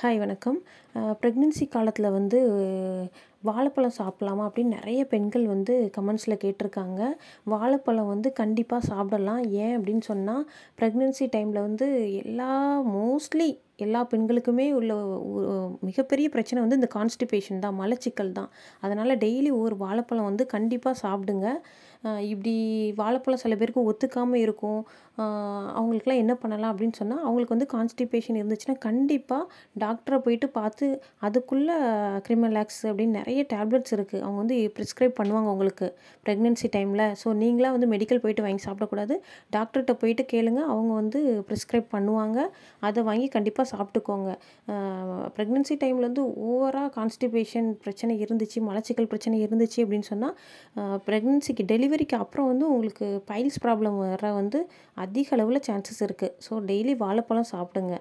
hi வணக்கம் pregnancy காலத்தில் வந்து வாழைப்பழம் சாப்பிட்லாமா அப்படின்னு நிறைய பெண்கள் வந்து கமெண்ட்ஸில் கேட்டிருக்காங்க வாழைப்பழம் வந்து கண்டிப்பாக சாப்பிடலாம் ஏன் அப்படின்னு சொன்னால் ப்ரெக்னென்சி டைமில் வந்து எல்லா மோஸ்ட்லி எல்லா பெண்களுக்குமே உள்ள மிகப்பெரிய பிரச்சனை வந்து இந்த கான்ஸ்டிபேஷன் தான் மலச்சிக்கல் தான் அதனால் டெய்லி ஒரு வாழைப்பழம் வந்து கண்டிப்பாக சாப்பிடுங்க இப்படி வாழைப்பழம் சில பேருக்கு ஒத்துக்காமல் இருக்கும் அவங்களுக்குலாம் என்ன பண்ணலாம் அப்படின்னு சொன்னால் அவங்களுக்கு வந்து கான்ஸ்டிபேஷன் இருந்துச்சுன்னா கண்டிப்பாக டாக்டரை போயிட்டு பார்த்து அதுக்குள்ளே கிரிமலாக்ஸ் அப்படின்னு நிறைய நிறைய டேப்லெட்ஸ் இருக்குது அவங்க வந்து ப்ரிஸ்கிரைப் பண்ணுவாங்க உங்களுக்கு ப்ரெக்னென்சி டைமில் ஸோ நீங்களாக வந்து மெடிக்கல் போயிட்டு வாங்கி சாப்பிடக்கூடாது டாக்டர்கிட்ட போயிட்டு கேளுங்க அவங்க வந்து ப்ரிஸ்கிரைப் பண்ணுவாங்க அதை வாங்கி கண்டிப்பாக சாப்பிட்டுக்கோங்க ப்ரெக்னென்சி டைமில் வந்து ஓவராக கான்ஸ்டிபேஷன் பிரச்சனை இருந்துச்சு மலச்சிக்கல் பிரச்சனை இருந்துச்சு அப்படின்னு சொன்னால் ப்ரெக்னென்சிக்கு டெலிவரிக்கு அப்புறம் வந்து உங்களுக்கு பைல்ஸ் ப்ராப்ளம் வர வந்து அதிக அளவில் சான்சஸ் இருக்குது ஸோ டெய்லி வாழைப்பழம் சாப்பிடுங்க